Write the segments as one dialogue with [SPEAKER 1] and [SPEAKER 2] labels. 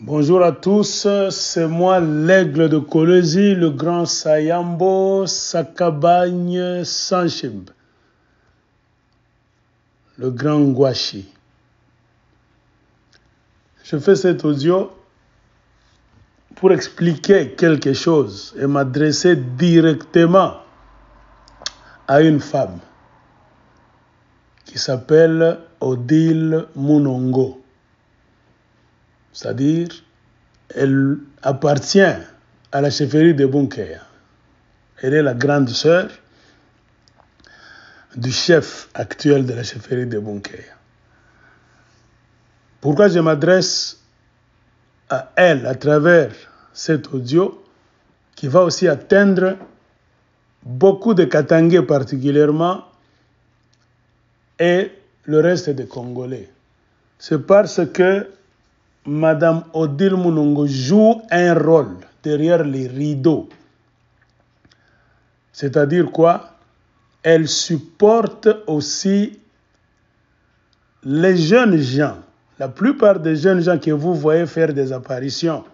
[SPEAKER 1] Bonjour à tous, c'est moi l'aigle de Colosi, le grand Sayambo Sakabagne Sanchib, le grand Guachi. Je fais cet audio pour expliquer quelque chose et m'adresser directement à une femme qui s'appelle Odile Munongo c'est-à-dire elle appartient à la chefferie de Bunkeya. Elle est la grande sœur du chef actuel de la chefferie de Bunkeya. Pourquoi je m'adresse à elle à travers cet audio qui va aussi atteindre beaucoup de Katangais particulièrement et le reste des Congolais. C'est parce que Madame Odile Mounongo joue un rôle derrière les rideaux. C'est-à-dire quoi Elle supporte aussi les jeunes gens. La plupart des jeunes gens que vous voyez faire des apparitions,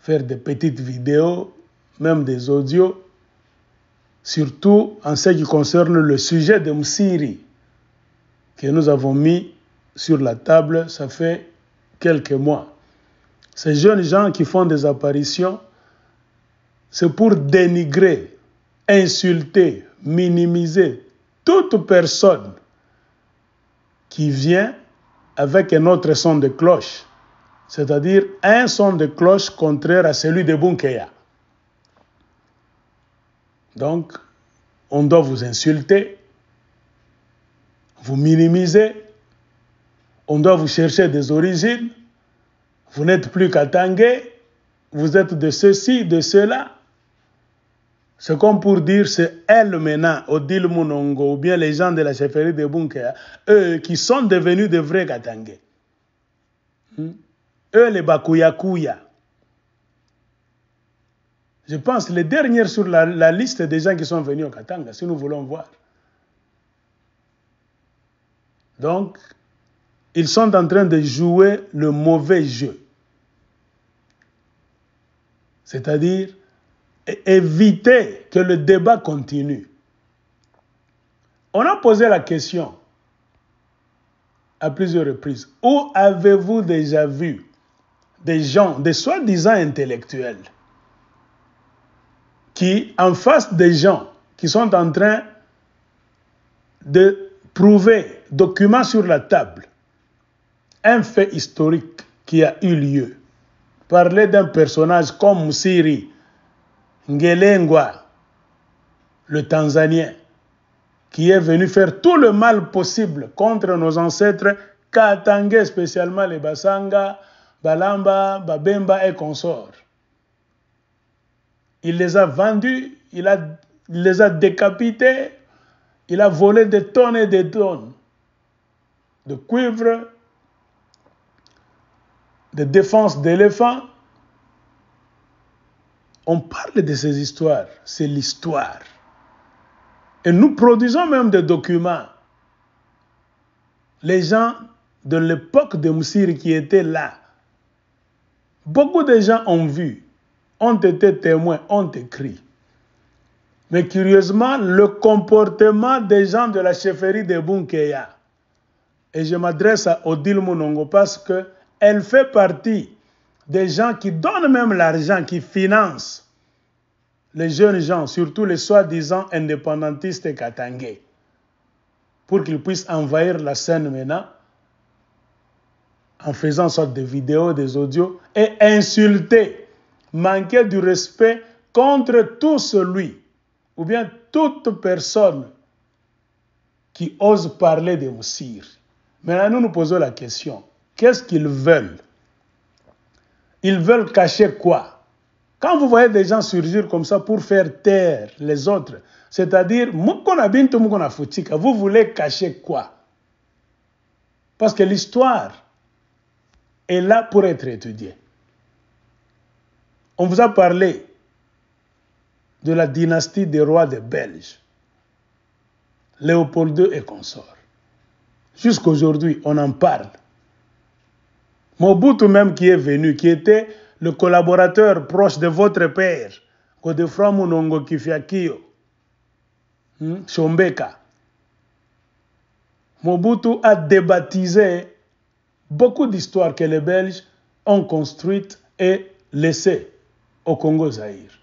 [SPEAKER 1] faire des petites vidéos, même des audios, surtout en ce qui concerne le sujet de Msiri que nous avons mis sur la table, ça fait quelques mois. Ces jeunes gens qui font des apparitions, c'est pour dénigrer, insulter, minimiser toute personne qui vient avec un autre son de cloche, c'est-à-dire un son de cloche contraire à celui de Bunkeya. Donc, on doit vous insulter, vous minimiser, on doit vous chercher des origines, vous n'êtes plus Katangé, vous êtes de ceci, de cela. Ce comme pour dire, c'est elle maintenant, Odile Monongo, ou bien les gens de la chefferie de Bunker, eux qui sont devenus de vrais Katangé. Hmm? Eux, les Bakuyakuya. Je pense les derniers sur la, la, liste des gens qui sont venus au Katanga, si nous voulons voir. Donc, ils sont en train de jouer le mauvais jeu. C'est-à-dire éviter que le débat continue. On a posé la question à plusieurs reprises. Où avez-vous déjà vu des gens, des soi-disant intellectuels, qui, en face des gens qui sont en train de prouver documents sur la table, un fait historique qui a eu lieu. Parler d'un personnage comme Siri Ngelengwa, le Tanzanien, qui est venu faire tout le mal possible contre nos ancêtres, Katangé spécialement les Basanga, Balamba, Babemba et consorts. Il les a vendus, il, a, il les a décapités, il a volé des tonnes et des tonnes de cuivre, de défense d'éléphants. On parle de ces histoires, c'est l'histoire. Et nous produisons même des documents. Les gens de l'époque de Moussir qui étaient là, beaucoup de gens ont vu, ont été témoins, ont écrit. Mais curieusement, le comportement des gens de la chefferie de Bunkeya, et je m'adresse à Odile Monongo parce que elle fait partie des gens qui donnent même l'argent, qui financent les jeunes gens, surtout les soi-disant indépendantistes katangais, pour qu'ils puissent envahir la scène maintenant en faisant sorte de vidéos, des audios, et insulter, manquer du respect contre tout celui ou bien toute personne qui ose parler de Moussir. Maintenant, nous nous posons la question. Qu'est-ce qu'ils veulent Ils veulent cacher quoi Quand vous voyez des gens surgir comme ça pour faire taire les autres, c'est-à-dire, vous voulez cacher quoi Parce que l'histoire est là pour être étudiée. On vous a parlé de la dynastie des rois des Belges, Léopold II et consorts. Jusqu'aujourd'hui, on en parle. Mobutu même qui est venu, qui était le collaborateur proche de votre père, Godefroy Munongo Kifiakio, hmm, Shombeka. Mobutu a débaptisé beaucoup d'histoires que les Belges ont construites et laissées au Congo-Zaïre.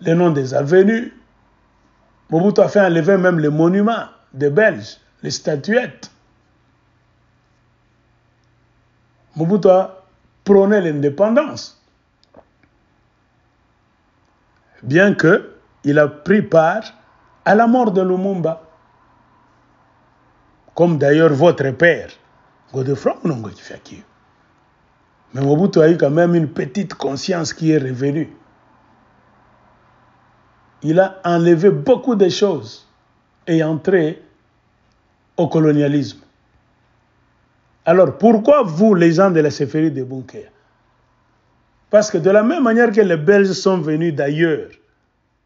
[SPEAKER 1] Le nom des avenues. Mobutu a fait enlever même les monuments des Belges, les statuettes. a prôné l'indépendance, bien que il a pris part à la mort de Lumumba, comme d'ailleurs votre père, Godefroy Nongo Mais Mobutu a eu quand même une petite conscience qui est revenue. Il a enlevé beaucoup de choses et entré au colonialisme. Alors pourquoi vous, les gens de la Séphérie de Bunker Parce que de la même manière que les Belges sont venus d'ailleurs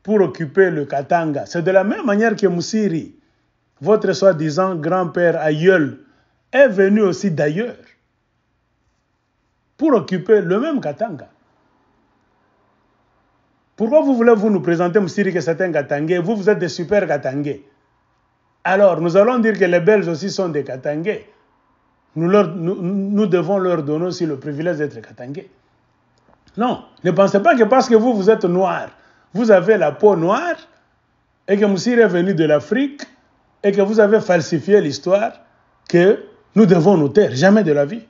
[SPEAKER 1] pour occuper le Katanga, c'est de la même manière que Moussiri, votre soi-disant grand-père aïeul, est venu aussi d'ailleurs pour occuper le même Katanga. Pourquoi vous voulez vous nous présenter Moussiri que c'est un Katangais Vous, vous êtes des super Katangais. Alors, nous allons dire que les Belges aussi sont des Katangais nous, leur, nous, devons leur donner aussi le privilège d'être Katangé. Non, ne pensez pas que parce que vous, vous êtes noir, vous avez la peau noire, et que vous est venu de l'Afrique, et que vous avez falsifié l'histoire, que nous devons nous taire, jamais de la vie.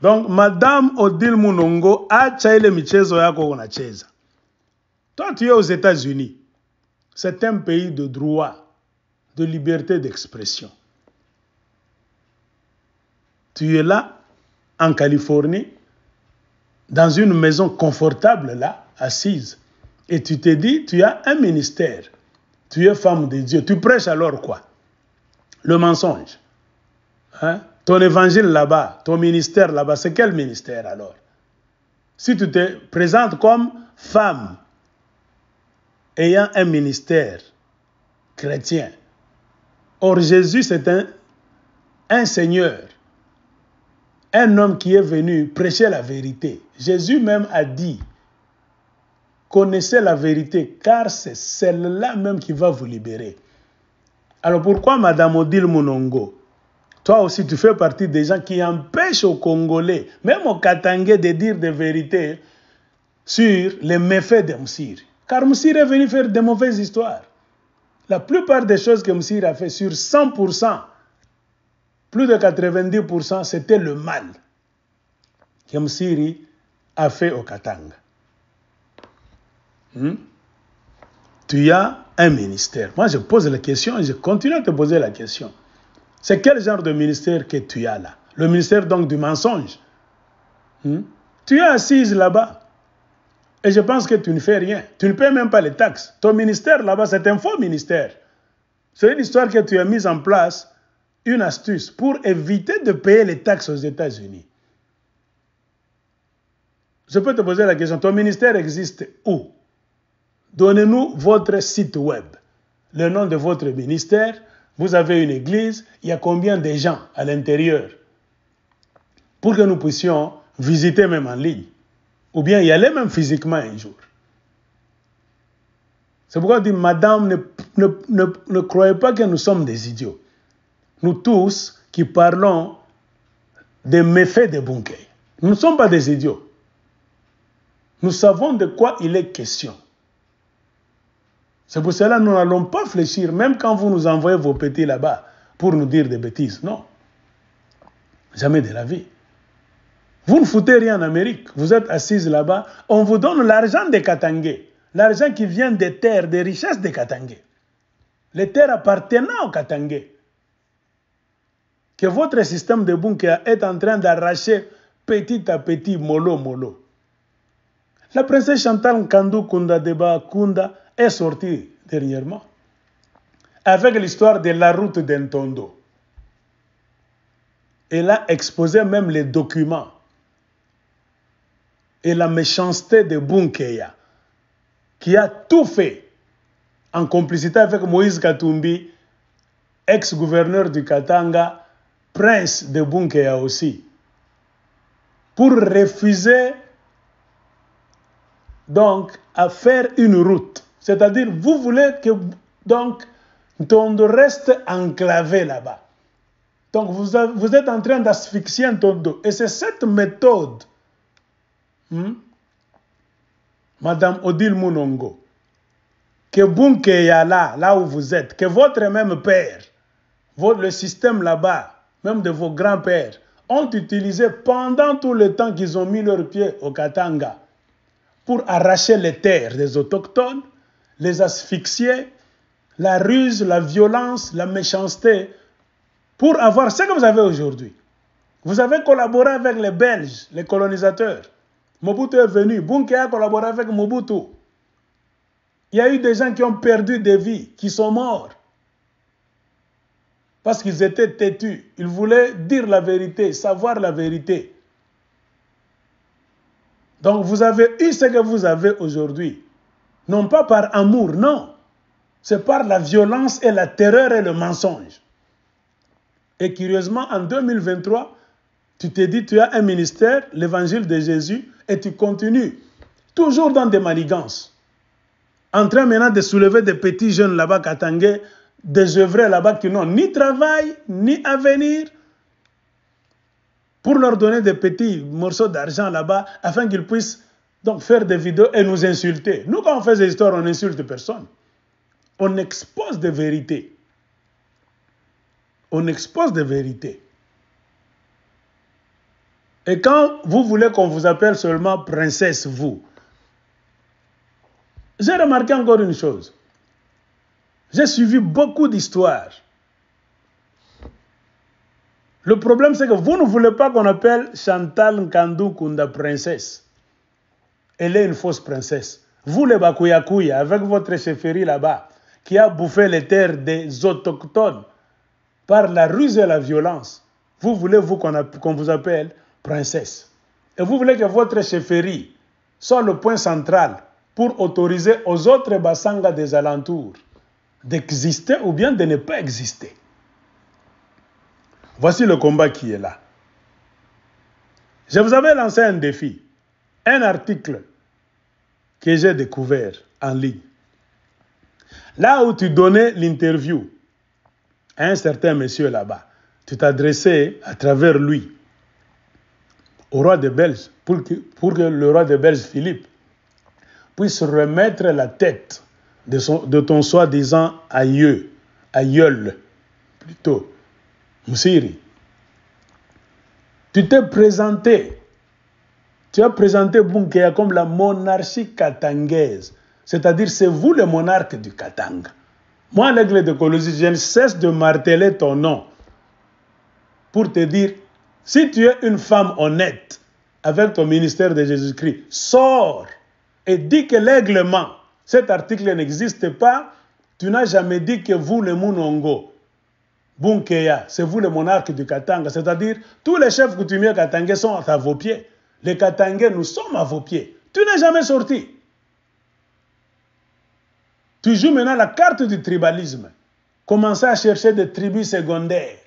[SPEAKER 1] Donc, Madame Odile Munongo a chaile michezo yako Cheza. Toi, tu es aux États-Unis. C'est un pays de droit, de liberté d'expression tu es là, en Californie, dans une maison confortable, là, assise. Et tu te dis, tu as un ministère. Tu es femme de Dieu. Tu prêches alors quoi Le mensonge. Hein? Ton évangile là-bas, ton ministère là-bas, c'est quel ministère alors Si tu te présentes comme femme ayant un ministère chrétien, or Jésus c'est un, un Seigneur un homme qui est venu prêcher la vérité. Jésus même a dit, connaissez la vérité, car c'est celle-là même qui va vous libérer. Alors pourquoi Madame Odile Monongo toi aussi, tu fais partie des gens qui empêchent aux Congolais, même aux Katangais, de dire des vérités sur les méfaits de Moussir. Car Moussir est venu faire des mauvaises histoires. La plupart des choses que Moussir a fait sur 100%, plus de 90%, c'était le mal que a fait au Katanga. Hmm? Tu as un ministère. Moi, je pose la question et je continue à te poser la question. C'est quel genre de ministère que tu as là Le ministère donc du mensonge. Hmm? Tu es assise là-bas. Et je pense que tu ne fais rien. Tu ne payes même pas les taxes. Ton ministère là-bas, c'est un faux ministère. C'est une histoire que tu as mise en place une astuce pour éviter de payer les taxes aux États-Unis. Je peux te poser la question, ton ministère existe où Donnez-nous votre site web, le nom de votre ministère. Vous avez une église, il y a combien de gens à l'intérieur pour que nous puissions visiter même en ligne ou bien y aller même physiquement un jour. C'est pourquoi on dit, Madame, ne, ne croyez pas que nous sommes des idiots nous tous qui parlons des méfaits de Bunkei. Nous ne sommes pas des idiots. Nous savons de quoi il est question. C'est pour cela que nous n'allons pas fléchir, même quand vous nous envoyez vos petits là-bas pour nous dire des bêtises. Non. Jamais de la vie. Vous ne foutez rien en Amérique. Vous êtes assise là-bas. On vous donne l'argent des Katangais. L'argent qui vient des terres, des richesses des Katangais. Les terres appartenant aux Katangais que votre système de bunker est en train d'arracher petit à petit, mollo, mollo. La princesse Chantal Kandu Kunda Deba Kunda est sortie dernièrement avec l'histoire de la route d'Entondo. Elle a exposé même les documents et la méchanceté de Bunkeya, qui a tout fait en complicité avec Moïse Katumbi, ex-gouverneur du Katanga, prince de Bunkeya aussi, pour refuser donc à faire une route. C'est-à-dire, vous voulez que donc Ntondo reste enclavé là-bas. Donc vous, êtes en train d'asphyxier dos. Et c'est cette méthode, hmm, Madame Odile Mounongo, que Bunkeya là, là où vous êtes, que votre même père, le système là-bas, même de vos grands-pères, ont utilisé pendant tout le temps qu'ils ont mis leurs pieds au Katanga pour arracher les terres des autochtones, les asphyxier, la ruse, la violence, la méchanceté, pour avoir ce que vous avez aujourd'hui. Vous avez collaboré avec les Belges, les colonisateurs. Mobutu est venu, Bunke a collaboré avec Mobutu. Il y a eu des gens qui ont perdu des vies, qui sont morts. Parce qu'ils étaient têtus. Ils voulaient dire la vérité, savoir la vérité. Donc vous avez eu ce que vous avez aujourd'hui. Non pas par amour, non. C'est par la violence et la terreur et le mensonge. Et curieusement, en 2023, tu t'es dit, tu as un ministère, l'évangile de Jésus, et tu continues, toujours dans des manigances, en train maintenant de soulever des petits jeunes là-bas, Katangé, des œuvres là-bas qui n'ont ni travail, ni avenir, pour leur donner des petits morceaux d'argent là-bas, afin qu'ils puissent donc faire des vidéos et nous insulter. Nous, quand on fait des histoires, on n'insulte personne. On expose des vérités. On expose des vérités. Et quand vous voulez qu'on vous appelle seulement princesse, vous, j'ai remarqué encore une chose. J'ai suivi beaucoup d'histoires. Le problème, c'est que vous ne voulez pas qu'on appelle Chantal Nkandou Kunda princesse. Elle est une fausse princesse. Vous, les Bakuyakuya, avec votre chefferie là-bas, qui a bouffé les terres des autochtones par la ruse et la violence, vous voulez vous qu'on vous appelle princesse. Et vous voulez que votre chefferie soit le point central pour autoriser aux autres Bassanga des alentours d'exister ou bien de ne pas exister. Voici le combat qui est là. Je vous avais lancé un défi, un article que j'ai découvert en ligne. Là où tu donnais l'interview à un certain monsieur là-bas, tu t'adressais à travers lui au roi des Belges pour que, pour que le roi des Belges, Philippe, puisse remettre la tête de, ton soi-disant aïeux, aïeul, plutôt, Moussiri. Tu t'es présenté, tu as présenté Bunkeya comme la monarchie katangaise, c'est-à-dire c'est vous le monarque du Katang. Moi, l'aigle de Colosie, je ne cesse de marteler ton nom pour te dire, si tu es une femme honnête avec ton ministère de Jésus-Christ, sors et dis que l'aiglement cet article n'existe pas, tu n'as jamais dit que vous, le Mounongo, Bunkeya, c'est vous le monarque du Katanga, c'est-à-dire tous les chefs coutumiers katangais sont à vos pieds. Les Katangais, nous sommes à vos pieds. Tu n'es jamais sorti. Tu joues maintenant la carte du tribalisme. Commencez à chercher des tribus secondaires.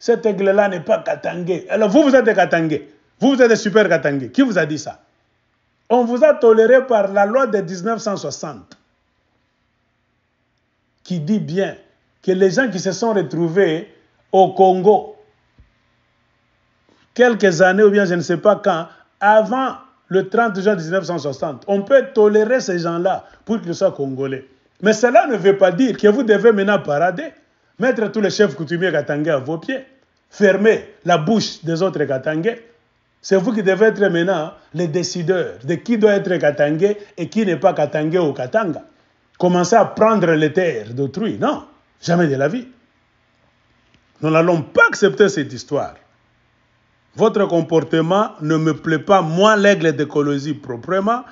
[SPEAKER 1] Cette aigle-là n'est pas Katangais. Alors vous, vous êtes des Katangais. Vous, vous êtes des super Katangais. Qui vous a dit ça on vous a toléré par la loi de 1960 qui dit bien que les gens qui se sont retrouvés au Congo quelques années ou bien je ne sais pas quand, avant le 30 juin 1960, on peut tolérer ces gens-là pour qu'ils soient congolais. Mais cela ne veut pas dire que vous devez maintenant parader, mettre tous les chefs coutumiers katangais à vos pieds, fermer la bouche des autres katangais. C'est vous qui devez être maintenant les décideurs de qui doit être Katangé et qui n'est pas Katangé ou Katanga. Commencez à prendre les terres d'autrui. Non, jamais de la vie. Nous n'allons pas accepter cette histoire. Votre comportement ne me plaît pas, moi, l'aigle d'écologie proprement,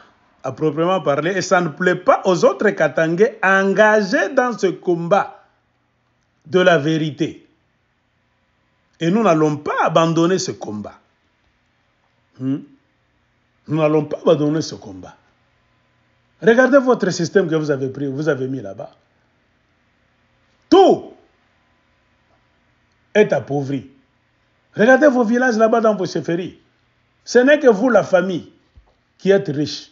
[SPEAKER 1] à proprement parler, et ça ne plaît pas aux autres Katangais engagés dans ce combat de la vérité. Et nous n'allons pas abandonner ce combat. Hmm? Nous n'allons pas abandonner ce combat. Regardez votre système que vous avez pris, vous avez mis là-bas. Tout est appauvri. Regardez vos villages là-bas dans vos chefferies. Ce n'est que vous, la famille, qui êtes riche.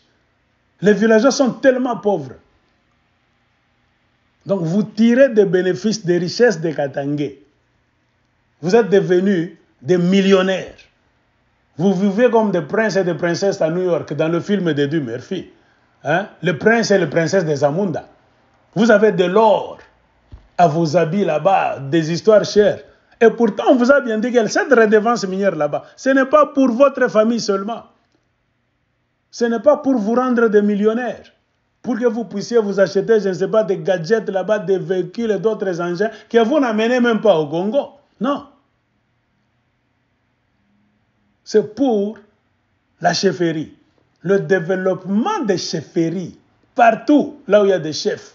[SPEAKER 1] Les villageois sont tellement pauvres. Donc vous tirez des bénéfices, des richesses des Katanga. Vous êtes devenus des millionnaires. Vous vivez comme des princes et des princesses à New York, dans le film deux Murphy. Hein? Le prince et la princesse des amunda Vous avez de l'or à vos habits là-bas, des histoires chères. Et pourtant, on vous a bien dit que cette redevance minière là-bas, ce n'est pas pour votre famille seulement. Ce n'est pas pour vous rendre des millionnaires, pour que vous puissiez vous acheter, je ne sais pas, des gadgets là-bas, des véhicules et d'autres engins que vous n'amenez même pas au Congo. Non c'est pour la chefferie, le développement des chefferies, partout là où il y a des chefs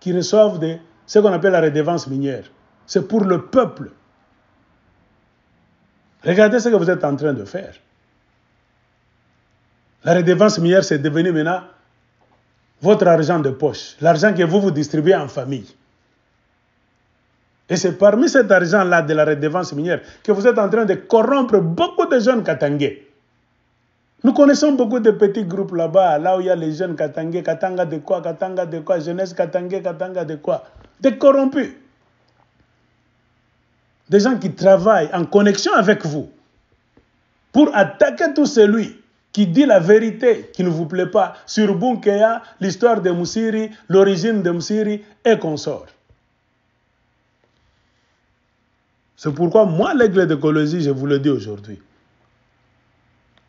[SPEAKER 1] qui reçoivent de ce qu'on appelle la redevance minière. C'est pour le peuple. Regardez ce que vous êtes en train de faire. La redevance minière, c'est devenu maintenant votre argent de poche, l'argent que vous vous distribuez en famille. Et c'est parmi cet argent-là de la redevance minière que vous êtes en train de corrompre beaucoup de jeunes Katangais. Nous connaissons beaucoup de petits groupes là-bas, là où il y a les jeunes Katangais, Katanga de quoi, Katanga de quoi, jeunesse Katangais, Katanga de quoi. Des corrompus. Des gens qui travaillent en connexion avec vous pour attaquer tout celui qui dit la vérité qui ne vous plaît pas sur Bunkeya, l'histoire de Moussiri, l'origine de Moussiri et consort C'est pourquoi moi, l'aigle de je vous le dis aujourd'hui.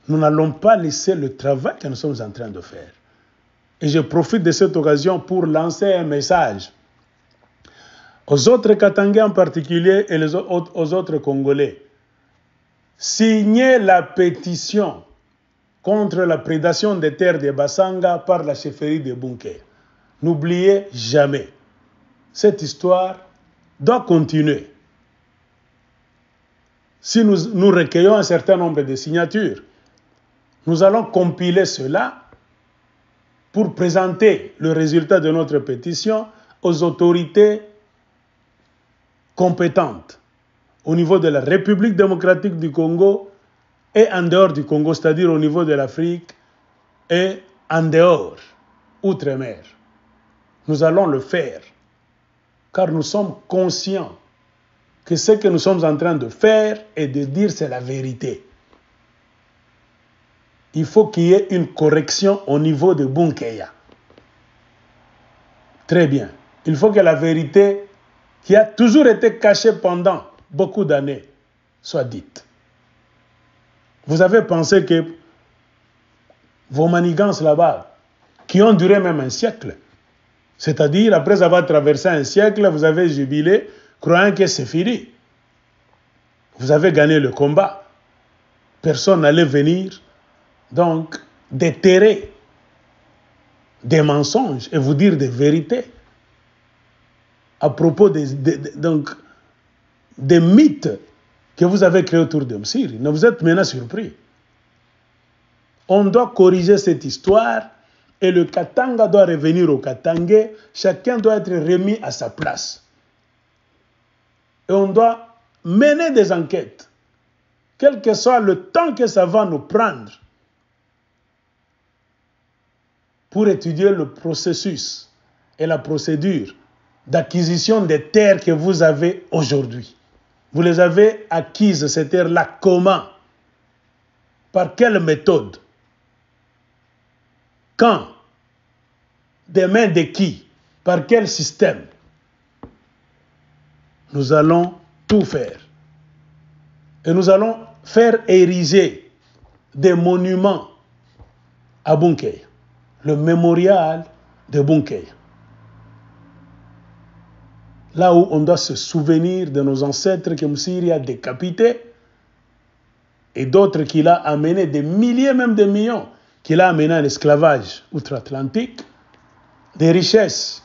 [SPEAKER 1] Nous n'allons pas laisser le travail que nous sommes en train de faire. Et je profite de cette occasion pour lancer un message aux autres Katangais en particulier et aux autres Congolais. Signez la pétition contre la prédation des terres de Basanga par la chefferie de Bunker. N'oubliez jamais, cette histoire doit continuer si nous, recueillons un certain nombre de signatures, nous allons compiler cela pour présenter le résultat de notre pétition aux autorités compétentes au niveau de la République démocratique du Congo et en dehors du Congo, c'est-à-dire au niveau de l'Afrique et en dehors, outre-mer. Nous allons le faire car nous sommes conscients que ce que nous sommes en train de faire et de dire, c'est la vérité. Il faut qu'il y ait une correction au niveau de Bunkeya. Très bien. Il faut que la vérité qui a toujours été cachée pendant beaucoup d'années soit dite. Vous avez pensé que vos manigances là-bas, qui ont duré même un siècle, c'est-à-dire après avoir traversé un siècle, vous avez jubilé, croyant que c'est fini. Vous avez gagné le combat. Personne n'allait venir donc déterrer des mensonges et vous dire des vérités à propos des, donc, des mythes que vous avez créés autour de Ne Vous êtes maintenant surpris. On doit corriger cette histoire et le Katanga doit revenir au Katangé. Chacun doit être remis à sa place et on doit mener des enquêtes, quel que soit le temps que ça va nous prendre pour étudier le processus et la procédure d'acquisition des terres que vous avez aujourd'hui. Vous les avez acquises, ces terres-là, comment Par quelle méthode Quand Des mains de qui Par quel système nous allons tout faire. Et nous allons faire ériger des monuments à Bunkei, le mémorial de Bunkei. Là où on doit se souvenir de nos ancêtres que ont a décapités et d'autres qu'il a amenés, des milliers, même des millions, qu'il a amenés à l'esclavage outre-Atlantique, des richesses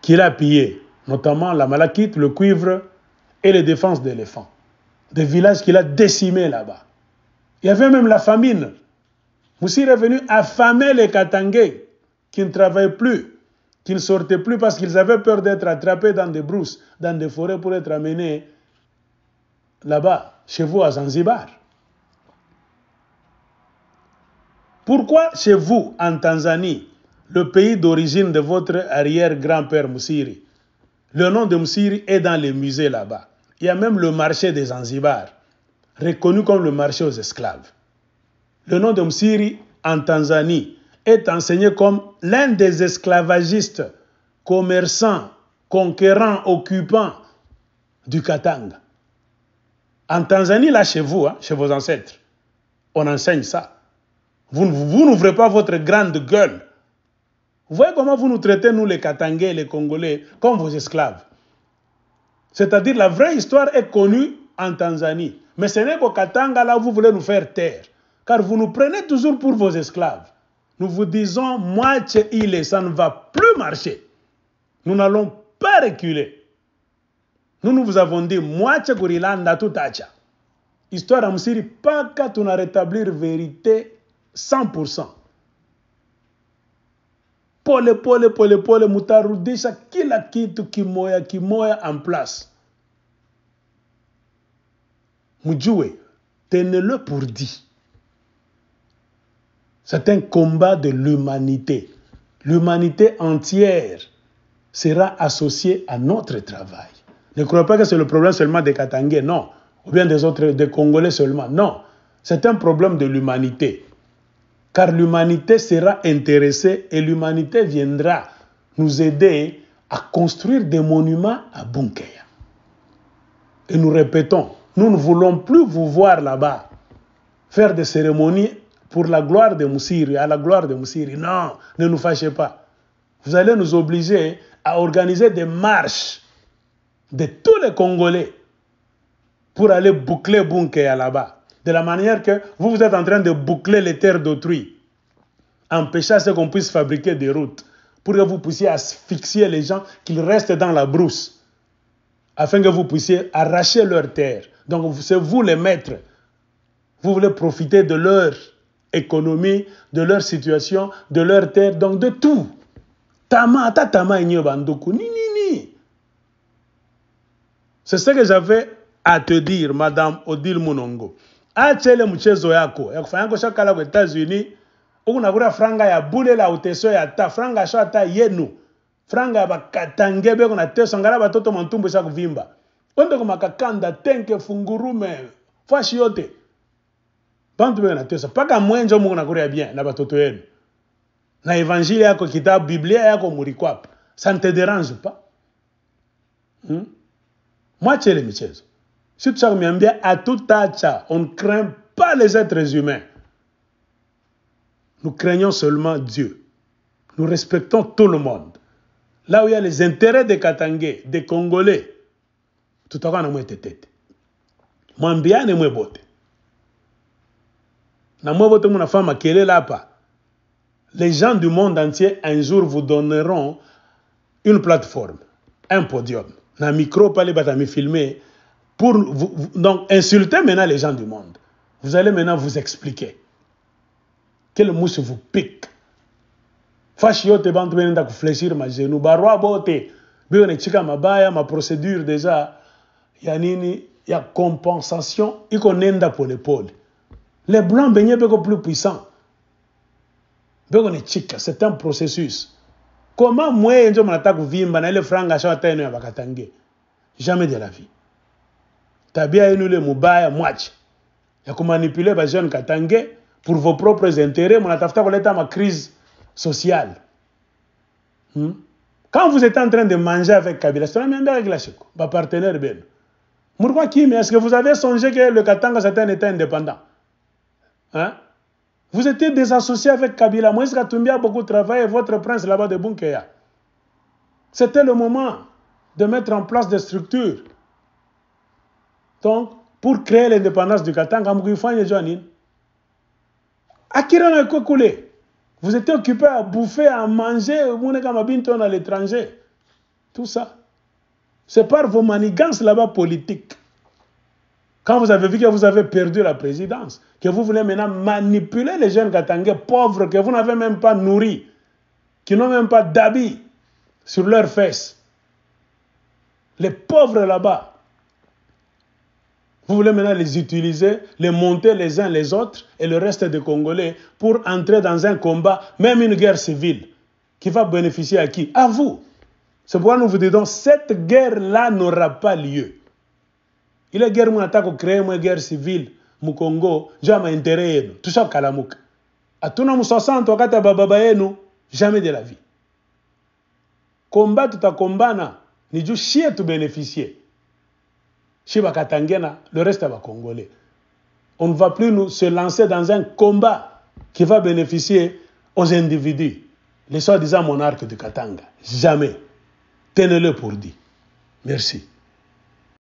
[SPEAKER 1] qu'il a pillées notamment la malachite, le cuivre et les défenses d'éléphants. Des villages qu'il a décimés là-bas. Il y avait même la famine. Moussir est venu affamer les Katangais qui ne travaillaient plus, qui ne sortaient plus parce qu'ils avaient peur d'être attrapés dans des brousses, dans des forêts pour être amenés là-bas, chez vous à Zanzibar. Pourquoi chez vous, en Tanzanie, le pays d'origine de votre arrière-grand-père Moussiri, le nom de Msiri est dans les musées là-bas. Il y a même le marché des Zanzibar, reconnu comme le marché aux esclaves. Le nom de Msiri en Tanzanie est enseigné comme l'un des esclavagistes, commerçants, conquérants, occupants du Katanga. En Tanzanie, là, chez vous, hein, chez vos ancêtres, on enseigne ça. Vous, vous n'ouvrez pas votre grande gueule vous voyez comment vous nous traitez, nous les Katangais les Congolais, comme vos esclaves. C'est-à-dire la vraie histoire est connue en Tanzanie. Mais ce n'est qu'au Katanga, là, vous voulez nous faire taire. Car vous nous prenez toujours pour vos esclaves. Nous vous disons, moi, il ça ne va plus marcher. Nous n'allons pas reculer. Nous, nous vous avons dit, moi, gorilanda acha. Histoire à Msiri, pas qu'à rétablir vérité 100% pole pole pole pole mutarudisha kila kitu kimoya kimoya en place tenez-le pour dit c'est un combat de l'humanité l'humanité entière sera associée à notre travail ne croyez pas que c'est le problème seulement des Katangais non ou bien des autres des Congolais seulement non c'est un problème de l'humanité car l'humanité sera intéressée et l'humanité viendra nous aider à construire des monuments à Bunkeya. Et nous répétons, nous ne voulons plus vous voir là-bas faire des cérémonies pour la gloire de Moussiri, à la gloire de Moussiri. Non, ne nous fâchez pas. Vous allez nous obliger à organiser des marches de tous les Congolais pour aller boucler Bunkeya là-bas. De la manière que vous, vous êtes en train de boucler les terres d'autrui, empêchant ce qu'on puisse fabriquer des routes, pour que vous puissiez asphyxier les gens, qu'ils restent dans la brousse, afin que vous puissiez arracher leurs terres. Donc c'est vous les maîtres. Vous voulez profiter de leur économie, de leur situation, de leur terre, donc de tout. Tama, ni ni ni. C'est ce que j'avais à te dire, Madame Odile Munongo. acha ile mchezo yako ya kufanyako shakala kwa Etats-Unis huku nakura franga ya bule la uteso ya ta franga sho ata yenu franga ya bakatange kuna teso ngala batoto mwantumbu sha kuvimba onde kwa makakanda tenke fungurume fashi yote bantu beko na teso paka mwenje mungu nakura bien na batoto yenu na evanjili yako kitabu biblia yako mulikwapa ça ne te dérange pas hmm? mwachele michezo Si tu bien, à tout on ne craint pas les êtres humains. Nous craignons seulement Dieu. Nous respectons tout le monde. Là où il y a les intérêts des Katangais, des Congolais, tout à l'heure, on a tête. muna fama là lapa. Les gens du monde entier un jour vous donneront une plateforme, un podium. Na micro les filmer pour donc insulter maintenant les gens du monde. Vous allez maintenant vous expliquer. Quelle mousse vous pique. Fashiote bantu benenda ma genou. barwa bote. Biyo ne chika mabaya ma procédure déjà ya nini ya compensation iko nenda pour l'épaule. Les blancs benye beaucoup plus puissants. chika c'est un processus. Comment moi njo mnataka vimba, na ile franga à atenu ya bakatange. Jamais de la vie tabia yenu ile mubaya mwache manipuler les jeunes katange pour vos propres intérêts mnatafuta kuleta ma crise sociale hmm? quand vous êtes en train de manger avec Kabila c'est même avec la chico ba partenaire ben qui Kim, est-ce que vous avez songé que le Katanga c'était un État indépendant hein? Vous étiez désassocié avec Kabila. Moïse Katumbi a beaucoup travaillé, votre prince là-bas de Bunkeya. C'était le moment de mettre en place des structures donc, pour créer l'indépendance du Katanga, vous Vous êtes occupé à bouffer, à manger, vous êtes à l'étranger. Tout ça. C'est par vos manigances là-bas politiques. Quand vous avez vu que vous avez perdu la présidence, que vous voulez maintenant manipuler les jeunes Katangais pauvres que vous n'avez même pas nourris, qui n'ont même pas d'habits sur leurs fesses. Les pauvres là-bas, vous voulez maintenant les utiliser, les monter les uns les autres et le reste des Congolais pour entrer dans un combat, même une guerre civile, qui va bénéficier à qui À vous. C'est pourquoi nous vous disons, cette guerre-là n'aura pas lieu. Il est guerre attaque créé une guerre civile, au Congo, jamais intérêt tout ça kalamuka. Atuna mu 60 wakati bababa yenu, jamais de la vie. Combat ni juu tu bénéficier si Katanga, le reste va congolais. on ne va plus se lancer dans un combat qui va bénéficier aux individus les soi-disant monarques de Katanga jamais tenez-le pour dit merci